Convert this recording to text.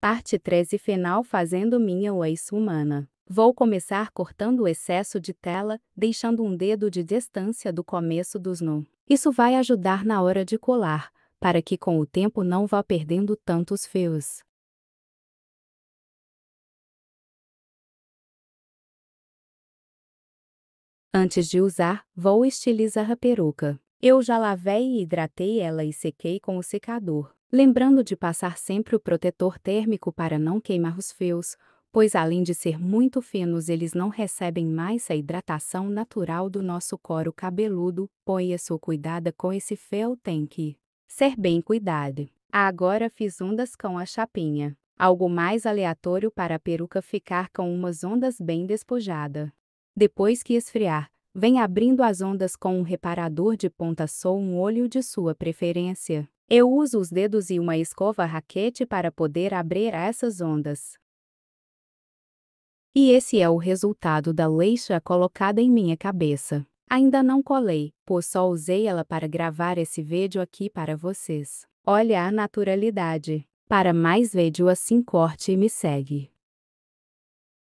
Parte 13 Final Fazendo Minha Waist Humana. Vou começar cortando o excesso de tela, deixando um dedo de distância do começo dos num. Isso vai ajudar na hora de colar, para que com o tempo não vá perdendo tantos fios. Antes de usar, vou estilizar a peruca. Eu já lavei e hidratei ela e sequei com o secador. Lembrando de passar sempre o protetor térmico para não queimar os fios, pois além de ser muito finos, eles não recebem mais a hidratação natural do nosso couro cabeludo, Põe a sua cuidada com esse fio tem que ser bem cuidado. Agora fiz ondas com a chapinha. Algo mais aleatório para a peruca ficar com umas ondas bem despojada. Depois que esfriar, vem abrindo as ondas com um reparador de ponta ou um olho de sua preferência. Eu uso os dedos e uma escova raquete para poder abrir essas ondas. E esse é o resultado da leixa colocada em minha cabeça. Ainda não colei, pois só usei ela para gravar esse vídeo aqui para vocês. Olha a naturalidade. Para mais vídeo assim corte e me segue.